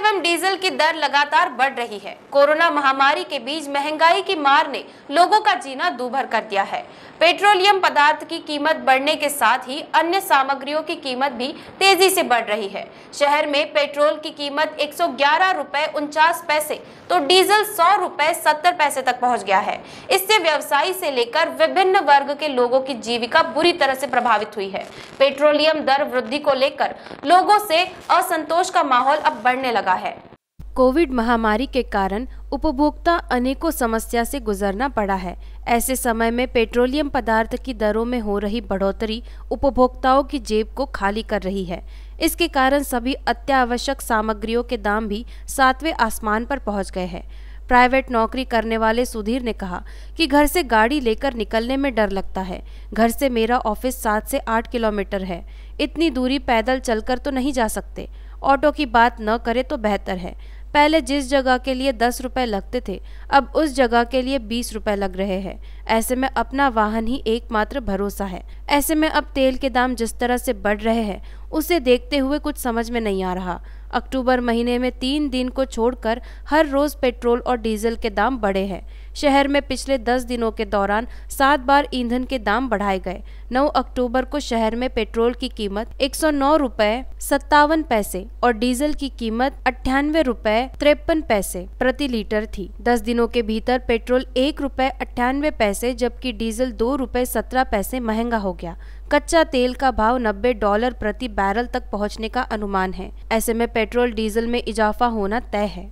एवं डीजल की दर लगातार बढ़ रही है कोरोना महामारी के बीच महंगाई की मार ने लोगों का जीना दूभर कर दिया है पेट्रोलियम पदार्थ की कीमत बढ़ने के साथ ही अन्य सामग्रियों की कीमत भी तेजी से बढ़ रही है शहर में पेट्रोल की कीमत एक सौ उनचास पैसे तो डीजल सौ रूपए सत्तर पैसे तक पहुंच गया है इससे व्यवसायी से लेकर विभिन्न वर्ग के लोगों की जीविका बुरी तरह से प्रभावित हुई है पेट्रोलियम दर वृद्धि को लेकर लोगों से असंतोष का माहौल अब बढ़ने लगा लगा है कोविड महामारी के कारण उपभोक्ता अनेकों समस्या से गुजरना पड़ा है ऐसे समय में पेट्रोलियम पदार्थ की दरों में हो रही बढ़ोतरी उपभोक्ताओं की जेब को खाली कर रही है इसके कारण सभी अत्यावश्यक सामग्रियों के दाम भी सातवें आसमान पर पहुंच गए हैं प्राइवेट नौकरी करने वाले सुधीर ने कहा कि घर से गाड़ी लेकर निकलने में डर लगता है घर से मेरा ऑफिस सात से आठ किलोमीटर है इतनी दूरी पैदल चलकर तो नहीं जा सकते ऑटो की बात न करें तो बेहतर है पहले जिस जगह के लिए दस रुपये लगते थे अब उस जगह के लिए बीस रुपये लग रहे हैं ऐसे में अपना वाहन ही एकमात्र भरोसा है ऐसे में अब तेल के दाम जिस तरह से बढ़ रहे हैं उसे देखते हुए कुछ समझ में नहीं आ रहा अक्टूबर महीने में तीन दिन को छोड़कर हर रोज पेट्रोल और डीजल के दाम बढ़े हैं शहर में पिछले दस दिनों के दौरान सात बार ईंधन के दाम बढ़ाए गए 9 अक्टूबर को शहर में पेट्रोल की कीमत एक सौ नौ रूपए सत्तावन पैसे और डीजल की कीमत अठानवे रूपए तिरपन पैसे प्रति लीटर थी दस दिनों के भीतर पेट्रोल एक रूपए अठानवे पैसे जबकि डीजल दो रूपए सत्रह पैसे महंगा हो गया कच्चा तेल का भाव 90 डॉलर प्रति बैरल तक पहुंचने का अनुमान है ऐसे में पेट्रोल डीजल में इजाफा होना तय है